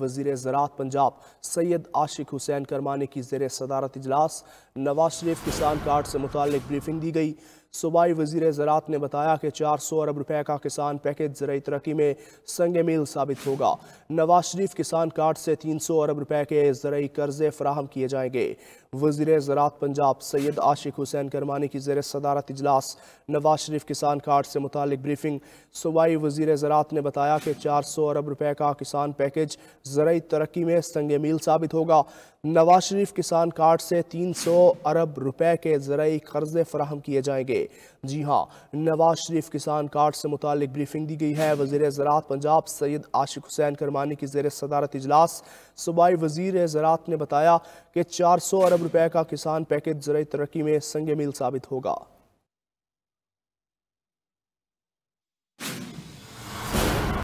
वजीर ज़रात पंजाब सैयद आशिक हुसैन करमानी की जेर सदारत इजलास नवाज शरीफ किसान कार्ड से मुतल ब्रीफिंग दी गई सूबाई वजीर ज़रात ने बताया कि चार सौ अरब रुपये का किसान पैकेज ज़रूरी तरक्की में संग मील साबित होगा नवाज शरीफ किसान कार्ड से तीन सौ अरब रुपये के ज़रूरी कर्जे फ्राहम किए जाएंगे वजीर ज़रात पंजाब सैयद आशिक हुसैन करमानी की जेर सदारत इजलास नवाज शरीफ किसान कार्ड से मुतल ब्रीफिंग सूबाई वजीर ज़रात ने बताया कि चार सौ अरब रुपये का किसान पैकेज ज़रिए तरक्की में संग मील साबित होगा नवाज शरीफ किसान कार्ड से तीन सौ अरब रुपये के ज़रिए कर्जे फ्राहम किए जाएंगे जी हाँ नवाज शरीफ किसान कार्ड से मुतल ब्रीफिंग दी गई है वजीर ज़रात पंजाब सैयद आशिक हुसैन करमानी की जेर सदारत इजलास सूबाई वजीर ज़रात ने बताया कि चार सौ अरब रुपये का किसान पैकेज जरिए तरक्की में संग मील साबित होगा